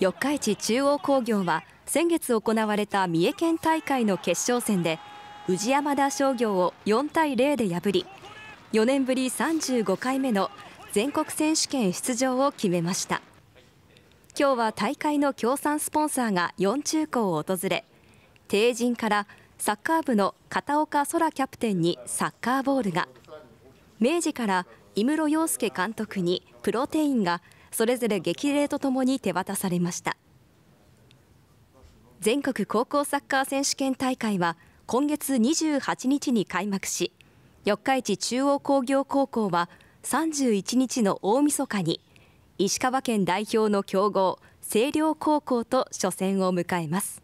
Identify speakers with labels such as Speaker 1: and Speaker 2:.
Speaker 1: 四日市中央工業は先月行われた三重県大会の決勝戦で宇治山田商業を4対0で破り4年ぶり35回目の全国選手権出場を決めました今日は大会の協賛スポンサーが4中高を訪れ定人からサッカー部の片岡空キャプテンにサッカーボールが明治から井室洋介監督にプロテインがそれぞれ激励とともに手渡されました全国高校サッカー選手権大会は今月28日に開幕し四日市中央工業高校は31日の大晦日に石川県代表の強豪星稜高校と初戦を迎えます